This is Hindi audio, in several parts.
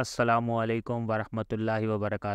असलकम वरहमल वबरक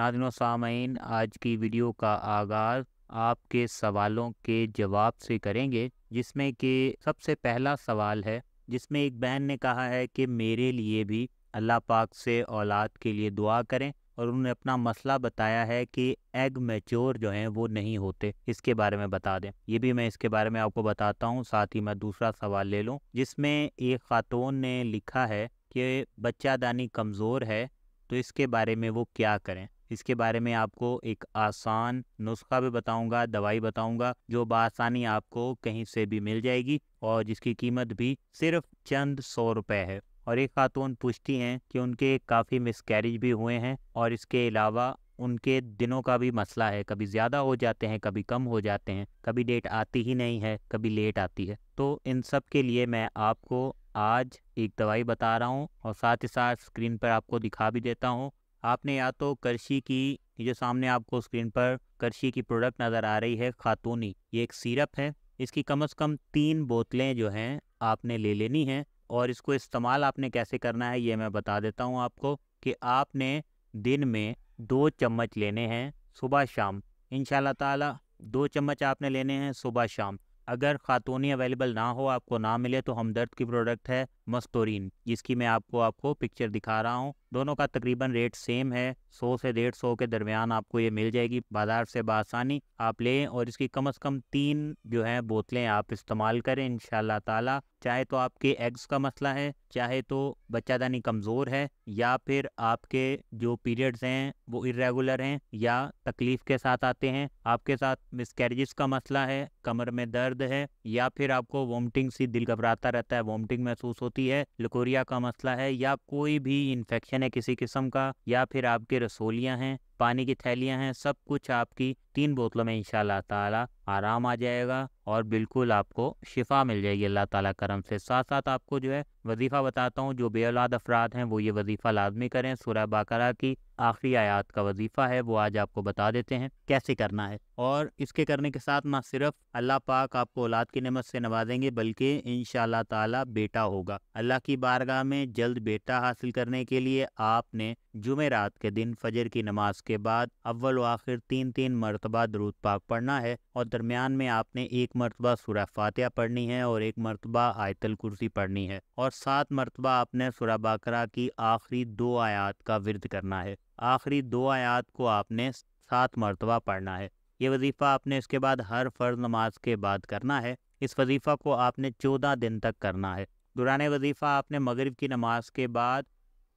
नाजनो सामीन आज की वीडियो का आगाज़ आपके सवालों के जवाब से करेंगे जिसमें कि सबसे पहला सवाल है जिसमें एक बहन ने कहा है कि मेरे लिए भी अल्लाह पाक से औलाद के लिए दुआ करें और उन्होंने अपना मसला बताया है कि एग मेच्योर जो हैं वो नहीं होते इसके बारे में बता दें ये भी मैं इसके बारे में आपको बताता हूँ साथ ही मैं दूसरा सवाल ले लूँ जिसमें एक खातून ने लिखा है कि बच्चादानी कमज़ोर है तो इसके बारे में वो क्या करें इसके बारे में आपको एक आसान नुस्खा भी बताऊंगा दवाई बताऊंगा जो बसानी आपको कहीं से भी मिल जाएगी और जिसकी कीमत भी सिर्फ चंद सौ रुपए है और एक खातून पूछती हैं कि उनके काफ़ी मिसकैरेज भी हुए हैं और इसके अलावा उनके दिनों का भी मसला है कभी ज़्यादा हो जाते हैं कभी कम हो जाते हैं कभी डेट आती ही नहीं है कभी लेट आती है तो इन सब के लिए मैं आपको आज एक दवाई बता रहा हूँ और साथ ही साथ स्क्रीन पर आपको दिखा भी देता हूँ आपने या तो करशी की जो सामने आपको स्क्रीन पर कर्शी की प्रोडक्ट नज़र आ रही है खातूनी ये एक सीरप है इसकी कम अज कम तीन बोतलें जो हैं आपने ले लेनी है और इसको इस्तेमाल आपने कैसे करना है ये मैं बता देता हूँ आपको कि आपने दिन में दो चम्मच लेने हैं सुबह शाम इन ताला दो चम्मच आपने लेने हैं सुबह शाम अगर ख़ातूनी अवेलेबल ना हो आपको ना मिले तो हमदर्द की प्रोडक्ट है मस्तोरीन जिसकी मैं आपको आपको पिक्चर दिखा रहा हूँ दोनों का तकरीबन रेट सेम है सौ से डेढ़ सौ के दरमियान आपको ये मिल जाएगी बाज़ार से बासानी आप लें और इसकी कम अज़ कम तीन जो है बोतलें आप इस्तेमाल करें इन ताला चाहे तो आपके एग्स का मसला है चाहे तो बच्चादानी कमज़ोर है या फिर आपके जो पीरियड्स हैं वो इरेगुलर हैं या तकलीफ के साथ आते हैं आपके साथ मिसकैरेजेस का मसला है कमर में दर्द है या फिर आपको वॉमटिंग सी दिल घबराता रहता है वॉमटिंग महसूस होती है लकोरिया का मसला है या कोई भी इन्फेक्शन है किसी किस्म का या फिर आपके रसोलियाँ हैं पानी की थैलियाँ हैं सब कुछ आपकी तीन बोतलों में इंशाल्लाह ताला आराम आ जाएगा और बिल्कुल आपको शिफा मिल जाएगी अल्लाह ताला करम से साथ साथ आपको जो है वजीफ़ा बताता हूँ जो बेऔलाद अफराद हैं वो ये वजीफ़ा लाजमी करें सूर्य बाकरा की आखिरी आयात का वजीफ़ा है वो आज आपको बता देते हैं कैसे करना है और इसके करने के साथ ना सिर्फ अल्लाह पाक आपको औलाद की नमत से नवाजेंगे बल्कि इन ताला बेटा होगा अल्लाह की बारगाह में जल्द बेटा हासिल करने के लिए आपने जुमे रात के दिन फजर की नमाज के बाद अव्वल व आखिर तीन तीन मरतबा दरूद पाक पढ़ना है और दरमियान में आपने एक मरतबा सुरह फातह पढ़नी है और एक मरतबा आयतल कुर्सी पढ़नी है और सात मरतबा आपने सुरह बकरा की आखिरी दो आयात का विरद करना है आखिरी दो आयात को आपने सात मरतबा पढ़ना है ये वजीफ़ा आपने इसके बाद हर फ़र्ज नमाज के बाद करना है इस वजीफ़ा को आपने चौदह दिन तक करना है दुरान वजीफ़ा आपने मगरब की नमाज के बाद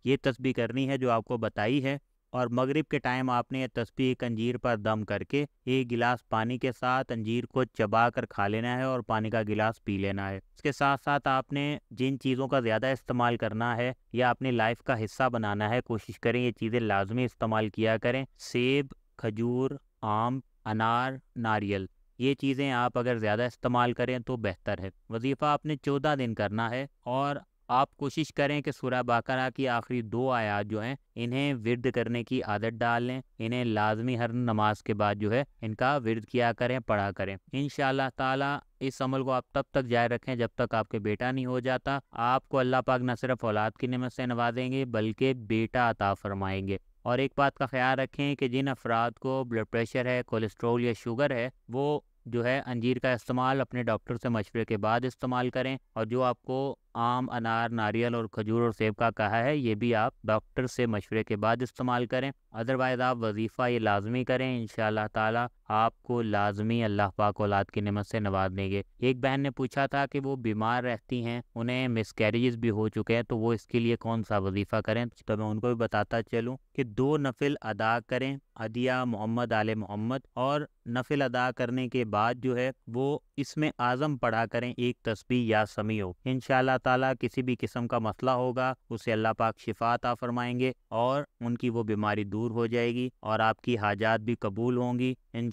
ये तस्बी करनी है जो आपको बताई है और मगरिब के टाइम आपने तस्बीह एक अंजीर पर दम करके एक गिलास पानी के साथ अंजीर को चबा कर खा लेना है और पानी का गिलास पी लेना है इसके साथ साथ आपने जिन चीज़ों का ज़्यादा इस्तेमाल करना है या अपने लाइफ का हिस्सा बनाना है कोशिश करें ये चीज़ें लाजमी इस्तेमाल किया करें सेब खजूर आम अनार नारियल ये चीज़ें आप अगर ज़्यादा इस्तेमाल करें तो बेहतर है वजीफ़ा आपने चौदह दिन करना है और आप कोशिश करें कि सूर्य बाकरा की आखिरी दो आयात जो हैं इन्हें विरद करने की आदत डाल लें इन्हें लाजमी हर नमाज के बाद जो है इनका विरद किया करें पढ़ा करें इन ताला इस अमल को आप तब तक जारी रखें जब तक आपके बेटा नहीं हो जाता आपको अल्लाह पाक न सिर्फ औलाद की नमत से नवाजेंगे बल्कि बेटा अता फरमाएंगे और एक बात का ख्याल रखें कि जिन अफराद को ब्लड प्रेशर है कोलेस्ट्रोल या शुगर है वो जो है अंजीर का इस्तेमाल अपने डॉक्टर से मशवरे के बाद इस्तेमाल करें और जो आपको आम अनार नारियल और खजूर और सेब का कहा है ये भी आप डॉक्टर से मशवरे के बाद इस्तेमाल करें अदरवाइज़ आप वजीफ़ा ये लाजमी करें इन ताला आपको लाजमी अल्लाह पाक औलाद की नमत से नवाज देंगे एक बहन ने पूछा था कि वो बीमार रहती हैं उन्हें मिसकैरेजेस भी हो चुके हैं तो वो इसके लिए कौन सा वजीफ़ा करें तो मैं उनको भी बताता चलूँ कि दो नफिल अदा करें अदिया मोहम्मद आल मोहम्मद और नफिल अदा करने के बाद जो है वो इसमें आज़म पढ़ा करें एक तस्बी या समी हो इन ताला किसी भी किस्म का मसला होगा उसे अल्लाह पाक शिफा अता फरमाएंगे और उनकी वो बीमारी दूर हो जाएगी और आपकी हाजात भी कबूल होंगी इन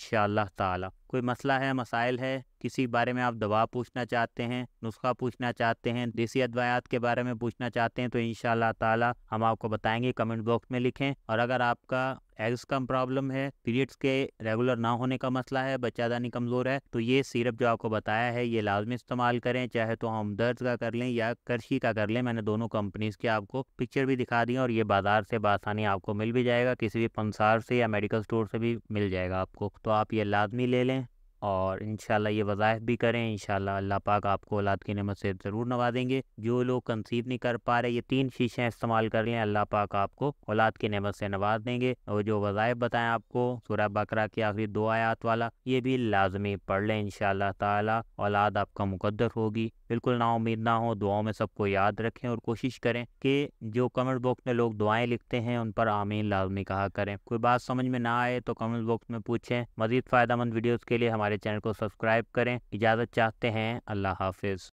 ताला कोई मसला है मसाइल है किसी बारे में आप दवा पूछना चाहते हैं नुस्खा पूछना चाहते हैं देसी अदवायात के बारे में पूछना चाहते हैं तो इन ताला हम आपको बताएंगे कमेंट बॉक्स में लिखें और अगर आपका एग्स का प्रॉब्लम है पीरियड्स के रेगुलर ना होने का मसला है बच्चादानी कमज़ोर है तो ये सिरप जो आपको बताया है ये लाजमी इस्तेमाल करें चाहे तो हम दर्द का कर लें या करशी का कर लें मैंने दोनों कंपनीज के आपको पिक्चर भी दिखा दी और ये बाजार से बासानी आपको मिल भी जाएगा किसी भी पंसार से या मेडिकल स्टोर से भी मिल जाएगा आपको तो आप ये लाजमी ले लें और इन ये वज़ाइफ भी करें इन अल्लाह पाक आपको औलाद की नमत से ज़रूर नवाजेंगे जो लोग कंसीव नहीं कर पा रहे ये तीन शीशें इस्तेमाल कर लें अल्लाह पाक आपको औलाद की नमत से नवाज देंगे और जो वज़ाइफ बताएं आपको सूर्य बकरा की आखिरी दो आयात वाला ये भी लाजमी पढ़ लें इन ताला आपका मुकदर होगी बिल्कुल ना उम्मीद ना हो दुआओं में सबको याद रखें और कोशिश करें कि जो कमेंट बॉक्स में लोग दुआएं लिखते हैं उन पर आमीन लाजमी कहा करें कोई बात समझ में ना आए तो कमेंट बॉक्स में पूछें मजीद फ़ायदा मंद वीडियोज़ के लिए हमारे चैनल को सब्सक्राइब करें इजाज़त चाहते हैं अल्लाह हाफिज़